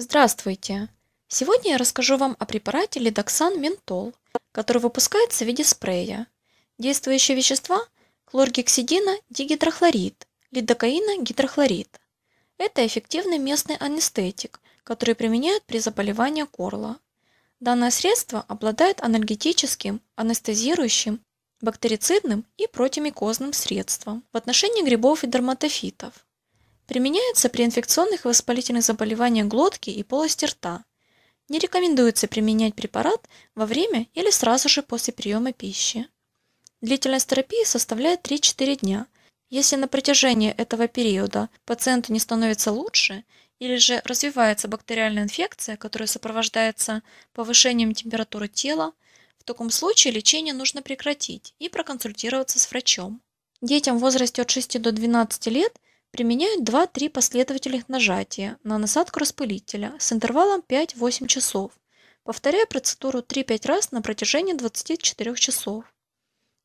Здравствуйте! Сегодня я расскажу вам о препарате лидоксан ментол, который выпускается в виде спрея. Действующие вещества – хлоргексидина дигидрохлорид, лидокаина гидрохлорид. Это эффективный местный анестетик, который применяют при заболевании горла. Данное средство обладает анальгетическим, анестезирующим, бактерицидным и противомикозным средством в отношении грибов и дерматофитов. Применяется при инфекционных и воспалительных заболеваниях глотки и полости рта. Не рекомендуется применять препарат во время или сразу же после приема пищи. Длительность терапии составляет 3-4 дня. Если на протяжении этого периода пациенту не становится лучше или же развивается бактериальная инфекция, которая сопровождается повышением температуры тела, в таком случае лечение нужно прекратить и проконсультироваться с врачом. Детям в возрасте от 6 до 12 лет – Применяют 2-3 последовательных нажатия на насадку распылителя с интервалом 5-8 часов, повторяя процедуру 3-5 раз на протяжении 24 часов.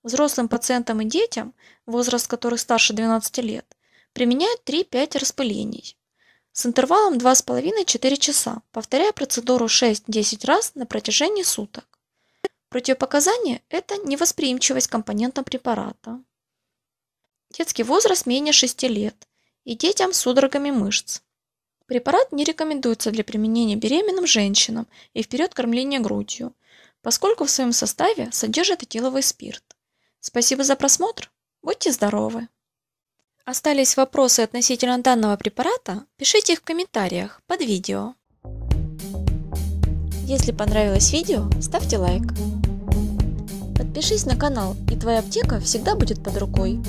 Взрослым пациентам и детям, возраст которых старше 12 лет, применяют 3-5 распылений с интервалом 2,5-4 часа, повторяя процедуру 6-10 раз на протяжении суток. Противопоказание – это невосприимчивость компонентам препарата. Детский возраст менее 6 лет, и детям с судорогами мышц. Препарат не рекомендуется для применения беременным женщинам и в период кормления грудью, поскольку в своем составе содержит этиловый спирт. Спасибо за просмотр. Будьте здоровы! Остались вопросы относительно данного препарата? Пишите их в комментариях под видео. Если понравилось видео, ставьте лайк. Подпишись на канал, и твоя аптека всегда будет под рукой.